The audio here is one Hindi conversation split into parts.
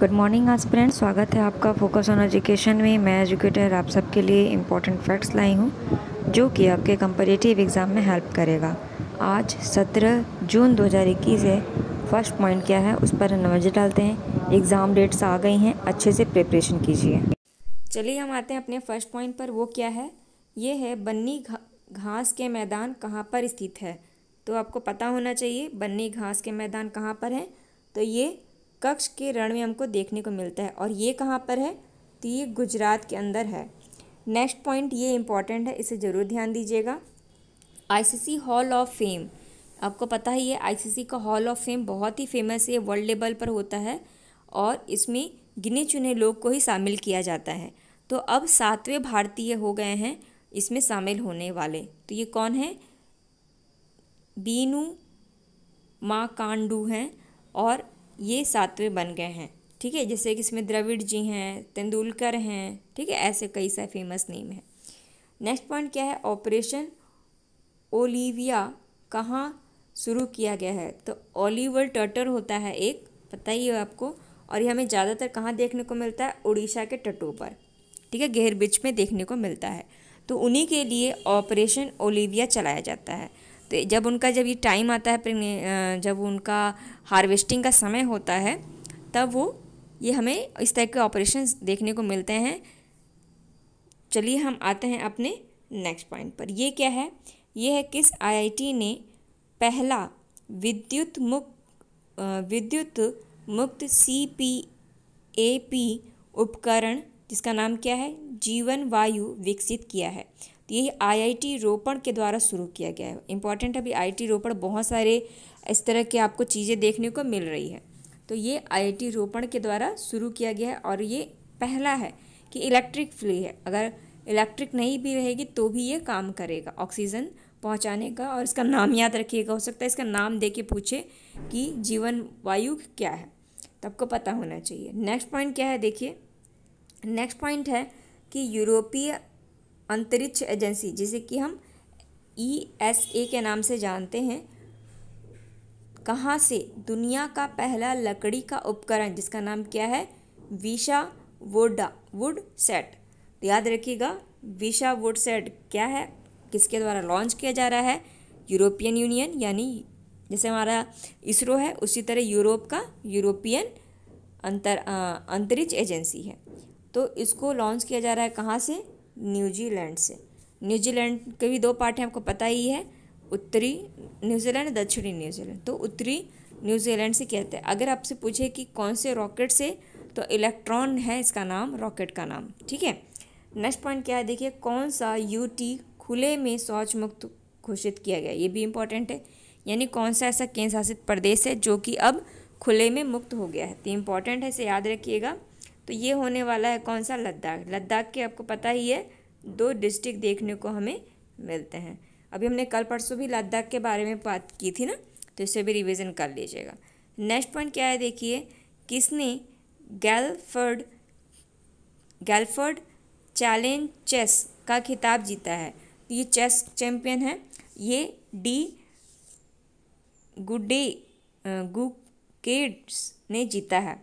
गुड मॉर्निंग आज फ्रेंड स्वागत है आपका फोकस ऑन एजुकेशन में मैं एजुकेटर आप सबके लिए इम्पोर्टेंट फैक्ट्स लाई हूँ जो कि आपके कंपटेटिव एग्ज़ाम में हेल्प करेगा आज 17 जून 2021 है फर्स्ट पॉइंट क्या है उस पर नजर डालते हैं एग्ज़ाम डेट्स आ गई हैं अच्छे से प्रिपरेशन कीजिए चलिए हम आते हैं अपने फर्स्ट पॉइंट पर वो क्या है ये है बन्नी घा, घास के मैदान कहाँ पर स्थित है तो आपको पता होना चाहिए बन्नी घास के मैदान कहाँ पर है तो ये कक्ष के रण में हमको देखने को मिलता है और ये कहाँ पर है तो ये गुजरात के अंदर है नेक्स्ट पॉइंट ये इम्पॉर्टेंट है इसे ज़रूर ध्यान दीजिएगा आईसीसी हॉल ऑफ फेम आपको पता है ये आईसीसी का हॉल ऑफ फेम बहुत ही फेमस है वर्ल्ड लेवल पर होता है और इसमें गिने चुने लोग को ही शामिल किया जाता है तो अब सातवें भारतीय हो गए हैं इसमें शामिल होने वाले तो ये कौन है बीनू माँ कांडू हैं और ये सातवें बन गए हैं ठीक है जैसे कि इसमें द्रविड़ जी हैं तेंदुलकर हैं ठीक है ऐसे कई सारे फेमस नेम हैं नेक्स्ट पॉइंट क्या है ऑपरेशन ओलिविया कहाँ शुरू किया गया है तो ओलिवर टटर होता है एक पता ही हो आपको और ये हमें ज़्यादातर कहाँ देखने को मिलता है उड़ीसा के टटों पर ठीक है गहर बिच में देखने को मिलता है तो उन्हीं के लिए ऑपरेशन ओलिविया चलाया जाता है तो जब उनका जब ये टाइम आता है जब उनका हार्वेस्टिंग का समय होता है तब वो ये हमें इस तरह के ऑपरेशन देखने को मिलते हैं चलिए हम आते हैं अपने नेक्स्ट पॉइंट पर ये क्या है ये है किस आईआईटी ने पहला विद्युत मुक्त विद्युत मुक्त सी पी ए पी उपकरण जिसका नाम क्या है जीवन वायु विकसित किया है तो यही आईआईटी रोपण के द्वारा शुरू किया गया है इम्पॉर्टेंट अभी आईआईटी रोपण बहुत सारे इस तरह के आपको चीज़ें देखने को मिल रही है तो ये आईआईटी रोपण के द्वारा शुरू किया गया है और ये पहला है कि इलेक्ट्रिक फ्री है अगर इलेक्ट्रिक नहीं भी रहेगी तो भी ये काम करेगा ऑक्सीजन पहुंचाने का और इसका नाम याद रखिएगा हो सकता है इसका नाम दे के पूछे कि जीवन वायु क्या है तो आपको पता होना चाहिए नेक्स्ट पॉइंट क्या है देखिए नेक्स्ट पॉइंट है कि यूरोपीय अंतरिक्ष एजेंसी जिसे कि हम ई एस ए के नाम से जानते हैं कहाँ से दुनिया का पहला लकड़ी का उपकरण जिसका नाम क्या है विशा वोडा वुड सेट तो याद रखिएगा विशा वुड सेट क्या है किसके द्वारा लॉन्च किया जा रहा है यूरोपियन यूनियन यानी जैसे हमारा इसरो है उसी तरह यूरोप का यूरोपियन अंतर अंतरिक्ष एजेंसी है तो इसको लॉन्च किया जा रहा है कहाँ से न्यूजीलैंड से न्यूजीलैंड के भी दो पार्ट हैं आपको पता ही है उत्तरी न्यूजीलैंड दक्षिणी न्यूजीलैंड तो उत्तरी न्यूजीलैंड से कहते हैं अगर आपसे पूछे कि कौन से रॉकेट से तो इलेक्ट्रॉन है इसका नाम रॉकेट का नाम ठीक है नेक्स्ट पॉइंट क्या है देखिए कौन सा यूटी खुले में शौच मुक्त घोषित किया गया ये भी इम्पोर्टेंट है यानी कौन सा ऐसा केंद्र शासित प्रदेश है जो कि अब खुले में मुक्त हो गया है तो इम्पॉर्टेंट है इसे याद रखिएगा तो ये होने वाला है कौन सा लद्दाख लद्दाख के आपको पता ही है दो डिस्ट्रिक्ट देखने को हमें मिलते हैं अभी हमने कल परसों भी लद्दाख के बारे में बात की थी ना तो इसे भी रिविज़न कर लीजिएगा नेक्स्ट पॉइंट क्या है देखिए किसने गैलफर्ड गैलफर्ड चैलेंज चेस का खिताब जीता है तो ये चेस चैम्पियन है ये डी गुडे गुकेड्स ने जीता है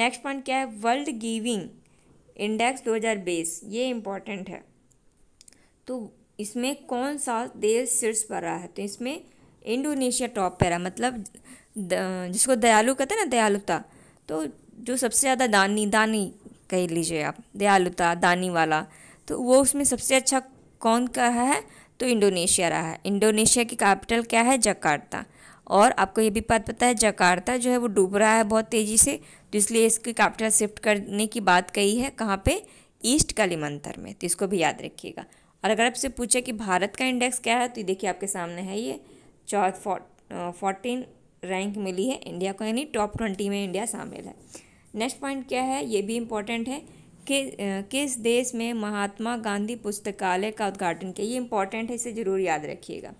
नेक्स्ट पॉइंट क्या है वर्ल्ड गिविंग इंडेक्स 2020 ये इम्पोर्टेंट है तो इसमें कौन सा देश शीर्ष पर रहा है तो इसमें इंडोनेशिया टॉप पर रहा मतलब जिसको दयालु कहते हैं ना दयालुता तो जो सबसे ज़्यादा दानी दानी कह लीजिए आप दयालुता दानी वाला तो वो उसमें सबसे अच्छा कौन का है तो इंडोनेशिया रहा है इंडोनेशिया की कैपिटल क्या है जकार्ता और आपको ये भी बात पता है जकार्ता जो है वो डूब रहा है बहुत तेज़ी से तो इसलिए इसकी कैपिटल शिफ्ट करने की बात कही है कहाँ पे ईस्ट कालीमंथर में तो इसको भी याद रखिएगा और अगर आपसे पूछे कि भारत का इंडेक्स क्या है तो देखिए आपके सामने है ये चौथ फोर्टीन रैंक मिली है इंडिया को यानी टॉप ट्वेंटी में इंडिया शामिल है नेक्स्ट पॉइंट क्या है ये भी इम्पोर्टेंट है कि किस देश में महात्मा गांधी पुस्तकालय का उद्घाटन किया ये इम्पोर्टेंट है इसे ज़रूर याद रखिएगा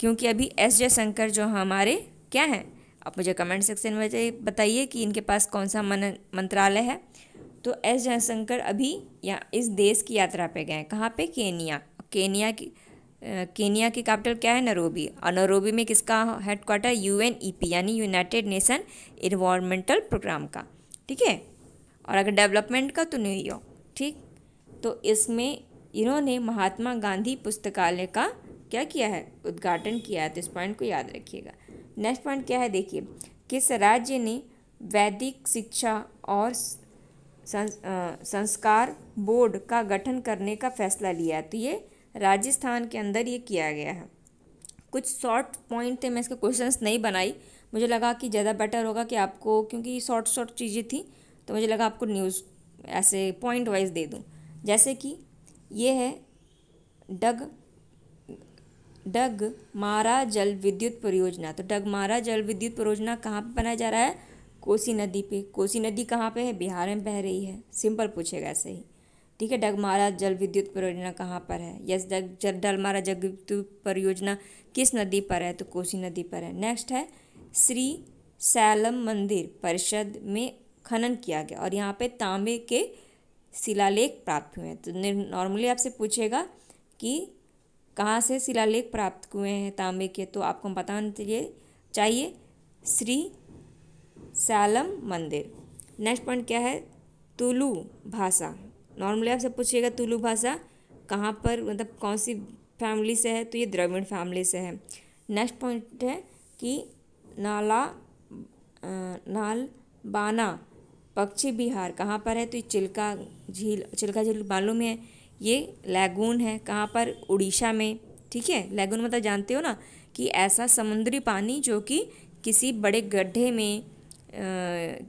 क्योंकि अभी एस जयशंकर जो हमारे क्या हैं आप मुझे कमेंट सेक्शन में बताइए कि इनके पास कौन सा मन मंत्रालय है तो एस जयशंकर अभी या इस देश की यात्रा पे गए कहाँ पे केनिया केनिया की केनिया की कैपिटल क्या है नरोबी और नरोबी में किसका हेडक्वार्टर पी e यानी यूनाइटेड नेशन इन्वामेंटल प्रोग्राम का ठीक है और अगर डेवलपमेंट का तो न्यूयॉर्क ठीक तो इसमें इन्होंने महात्मा गांधी पुस्तकालय का क्या किया है उद्घाटन किया है तो इस पॉइंट को याद रखिएगा नेक्स्ट पॉइंट क्या है देखिए किस राज्य ने वैदिक शिक्षा और संस, आ, संस्कार बोर्ड का गठन करने का फैसला लिया है तो ये राजस्थान के अंदर ये किया गया है कुछ शॉर्ट पॉइंट थे मैं इसके क्वेश्चंस नहीं बनाई मुझे लगा कि ज़्यादा बेटर होगा कि आपको क्योंकि शॉर्ट शॉर्ट चीज़ें थी तो मुझे लगा आपको न्यूज़ ऐसे पॉइंट वाइज दे दूँ जैसे कि ये है डग डग मारा जल विद्युत परियोजना तो डगमारा जल विद्युत परियोजना कहाँ पे बनाया जा रहा है कोसी नदी पे कोसी नदी कहाँ पे है बिहार में बह रही है सिंपल पूछेगा ऐसे ही ठीक है डगमारा जल विद्युत परियोजना कहाँ पर है यस डग जल मारा जल विद्युत परियोजना किस नदी पर है तो कोसी नदी पर है नेक्स्ट है श्री सैलम मंदिर परिषद में खनन किया गया और यहाँ पे तांबे के शिलालेख प्राप्त हुए हैं तो नॉर्मली आपसे पूछेगा कि कहाँ से शिलालेख प्राप्त हुए हैं तांबे के तो आपको बताना चाहिए चाहिए श्री सालम मंदिर नेक्स्ट पॉइंट क्या है तुलु भाषा नॉर्मली आपसे पूछिएगा तुलु भाषा कहाँ पर मतलब कौन सी फैमिली से है तो ये द्रविड़ फैमिली से है नेक्स्ट पॉइंट है कि नाला नाल बाना पक्षी बिहार कहाँ पर है तो ये चिल्का झील चिल्का झील बालू में है ये लैगून है कहाँ पर उड़ीसा में ठीक है लैगून मतलब तो जानते हो ना कि ऐसा समुद्री पानी जो कि किसी बड़े गड्ढे में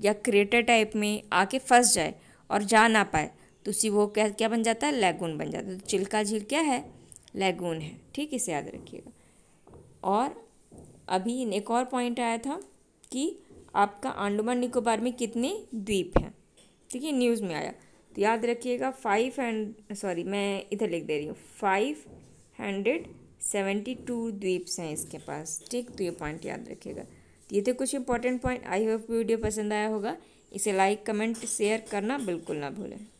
या क्रेटर टाइप में आके फंस जाए और जा ना पाए तो उसी वो क्या क्या बन जाता है लैगून बन जाता है तो चिल्का झील क्या है लैगून है ठीक इसे याद रखिएगा और अभी एक और पॉइंट आया था कि आपका आंडमान निकोबार में कितने द्वीप हैं ठीक है न्यूज़ में आया तो याद रखिएगा फाइव हंड सॉरी मैं इधर लिख दे रही हूँ फाइव हंड्रेड सेवेंटी टू द्वीप्स हैं इसके पास ठीक तो ये पॉइंट याद रखिएगा तो ये थे कुछ important point I hope video पसंद आया होगा इसे लाइक कमेंट शेयर करना बिल्कुल ना भूलें